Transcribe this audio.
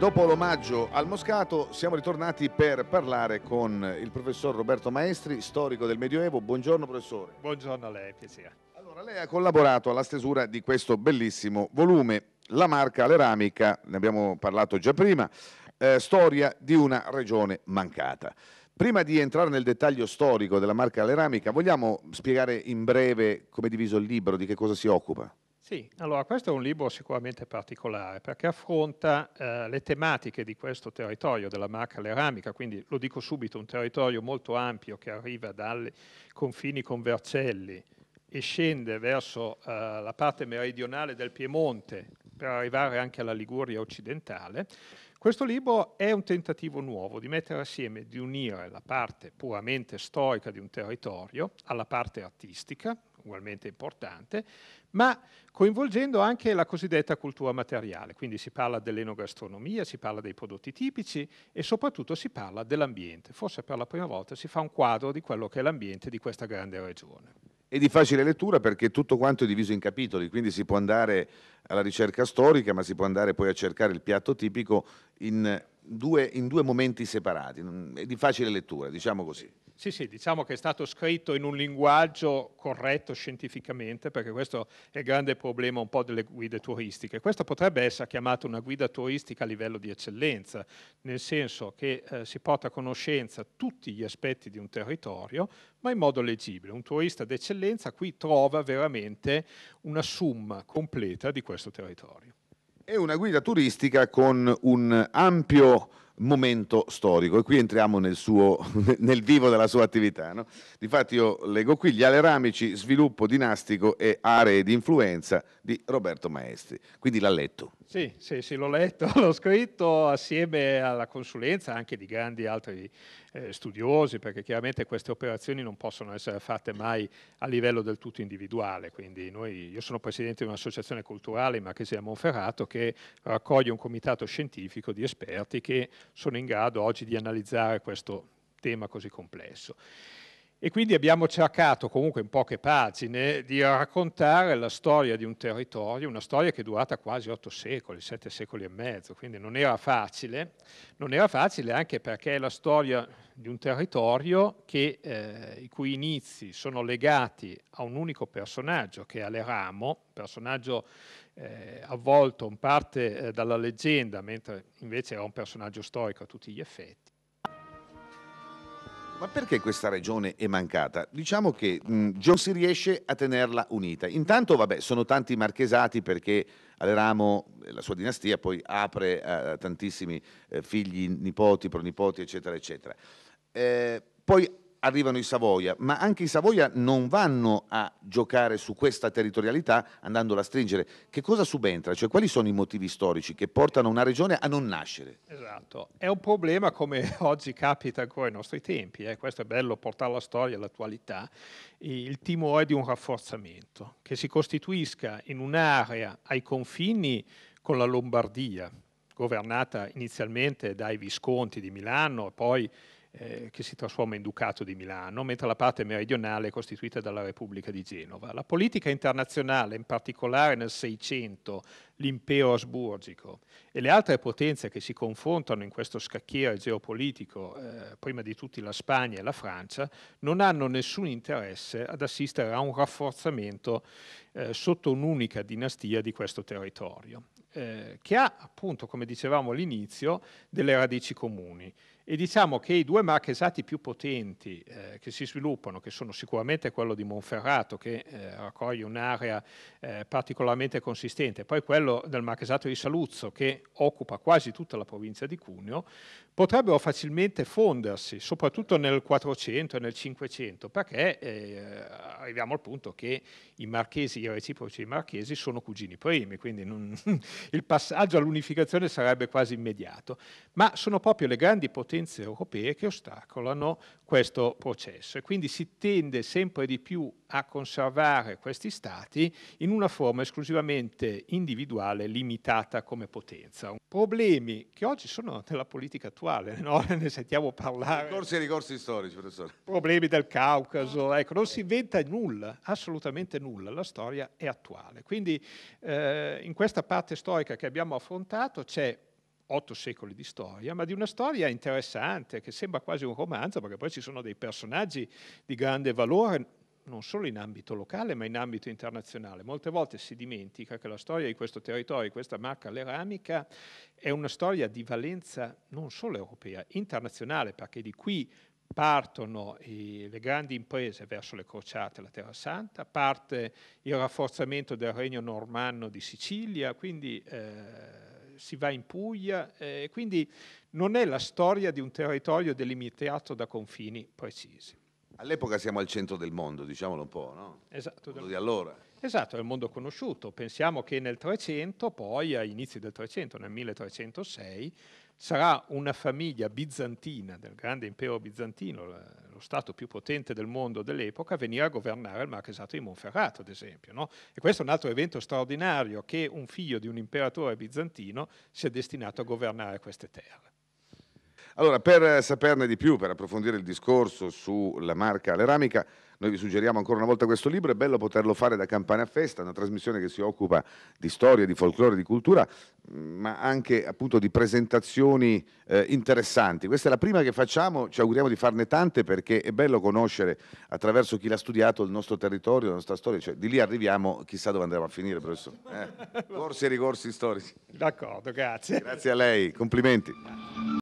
dopo l'omaggio al Moscato siamo ritornati per parlare con il professor Roberto Maestri, storico del Medioevo. Buongiorno professore. Buongiorno a lei, piacere. Allora, lei ha collaborato alla stesura di questo bellissimo volume, La marca Leramica, ne abbiamo parlato già prima, eh, storia di una regione mancata. Prima di entrare nel dettaglio storico della marca Leramica, vogliamo spiegare in breve come è diviso il libro, di che cosa si occupa? Sì, allora questo è un libro sicuramente particolare perché affronta eh, le tematiche di questo territorio della Marca Leramica, quindi lo dico subito, un territorio molto ampio che arriva dai confini con Vercelli e scende verso eh, la parte meridionale del Piemonte per arrivare anche alla Liguria occidentale. Questo libro è un tentativo nuovo di mettere assieme, di unire la parte puramente storica di un territorio alla parte artistica, ugualmente importante, ma coinvolgendo anche la cosiddetta cultura materiale, quindi si parla dell'enogastronomia, si parla dei prodotti tipici e soprattutto si parla dell'ambiente. Forse per la prima volta si fa un quadro di quello che è l'ambiente di questa grande regione È di facile lettura perché tutto quanto è diviso in capitoli, quindi si può andare alla ricerca storica, ma si può andare poi a cercare il piatto tipico in due, in due momenti separati, mm, è di facile lettura, diciamo così. Sì, sì, diciamo che è stato scritto in un linguaggio corretto scientificamente, perché questo è il grande problema un po' delle guide turistiche. Questa potrebbe essere chiamata una guida turistica a livello di eccellenza, nel senso che eh, si porta a conoscenza tutti gli aspetti di un territorio, ma in modo leggibile. Un turista d'eccellenza qui trova veramente una summa completa di questo territorio. È una guida turistica con un ampio momento storico e qui entriamo nel, suo, nel vivo della sua attività. No? Difatti io leggo qui gli aleramici, sviluppo dinastico e aree di influenza di Roberto Maestri, quindi l'ha letto. Sì, sì, sì l'ho letto, l'ho scritto assieme alla consulenza anche di grandi altri eh, studiosi, perché chiaramente queste operazioni non possono essere fatte mai a livello del tutto individuale. Quindi noi, io sono presidente di un'associazione culturale, ma che si chiama Monferrato, che raccoglie un comitato scientifico di esperti che sono in grado oggi di analizzare questo tema così complesso. E quindi abbiamo cercato comunque in poche pagine di raccontare la storia di un territorio, una storia che è durata quasi otto secoli, sette secoli e mezzo, quindi non era facile, non era facile anche perché è la storia di un territorio che, eh, i cui inizi sono legati a un unico personaggio che è Aleramo, personaggio eh, avvolto in parte eh, dalla leggenda, mentre invece era un personaggio storico a tutti gli effetti, ma perché questa regione è mancata? Diciamo che mh, non si riesce a tenerla unita. Intanto, vabbè, sono tanti marchesati perché Aleramo, eh, la sua dinastia, poi apre a tantissimi eh, figli, nipoti, pronipoti, eccetera, eccetera. Eh, poi arrivano i Savoia, ma anche i Savoia non vanno a giocare su questa territorialità andandola a stringere. Che cosa subentra? Cioè, quali sono i motivi storici che portano una regione a non nascere? Esatto, è un problema come oggi capita ancora ai nostri tempi, eh? questo è bello portare la storia all'attualità, il timore di un rafforzamento che si costituisca in un'area ai confini con la Lombardia, governata inizialmente dai Visconti di Milano e poi eh, che si trasforma in Ducato di Milano, mentre la parte meridionale è costituita dalla Repubblica di Genova. La politica internazionale, in particolare nel Seicento, l'impero asburgico e le altre potenze che si confrontano in questo scacchiere geopolitico, eh, prima di tutti la Spagna e la Francia, non hanno nessun interesse ad assistere a un rafforzamento eh, sotto un'unica dinastia di questo territorio, eh, che ha appunto, come dicevamo all'inizio, delle radici comuni. E diciamo che i due marchesati più potenti eh, che si sviluppano, che sono sicuramente quello di Monferrato, che eh, raccoglie un'area eh, particolarmente consistente, poi quello quello del marchesato di Saluzzo, che occupa quasi tutta la provincia di Cuneo, potrebbero facilmente fondersi, soprattutto nel 400 e nel 500, perché eh, arriviamo al punto che i marchesi, i reciproci marchesi, sono cugini primi, quindi non, il passaggio all'unificazione sarebbe quasi immediato. Ma sono proprio le grandi potenze europee che ostacolano questo processo e quindi si tende sempre di più a conservare questi stati in una forma esclusivamente individuale attuale limitata come potenza. Problemi che oggi sono nella politica attuale, no? ne sentiamo parlare. Corsi e ricorsi storici, professore. Problemi del Caucaso, ecco, non si inventa nulla, assolutamente nulla, la storia è attuale. Quindi eh, in questa parte storica che abbiamo affrontato c'è otto secoli di storia, ma di una storia interessante che sembra quasi un romanzo, perché poi ci sono dei personaggi di grande valore non solo in ambito locale ma in ambito internazionale. Molte volte si dimentica che la storia di questo territorio, di questa marca leramica, è una storia di valenza non solo europea, internazionale, perché di qui partono i, eh, le grandi imprese verso le crociate, la Terra Santa, parte il rafforzamento del regno normanno di Sicilia, quindi eh, si va in Puglia, eh, quindi non è la storia di un territorio delimitato da confini precisi. All'epoca siamo al centro del mondo, diciamolo un po', no? Esatto. Quello di allora. Esatto, è il mondo conosciuto. Pensiamo che nel 300, poi a inizi del 300, nel 1306, sarà una famiglia bizantina del grande impero bizantino, lo stato più potente del mondo dell'epoca, a venire a governare il marchesato di Monferrato, ad esempio. No? E questo è un altro evento straordinario che un figlio di un imperatore bizantino sia destinato a governare queste terre. Allora, per eh, saperne di più, per approfondire il discorso sulla marca Leramica, noi vi suggeriamo ancora una volta questo libro, è bello poterlo fare da campana a festa, una trasmissione che si occupa di storia, di folklore, di cultura, mm, ma anche appunto di presentazioni eh, interessanti. Questa è la prima che facciamo, ci auguriamo di farne tante perché è bello conoscere attraverso chi l'ha studiato il nostro territorio, la nostra storia, cioè di lì arriviamo, chissà dove andremo a finire, professore. Eh, corsi e ricorsi storici. D'accordo, grazie. Grazie a lei, complimenti.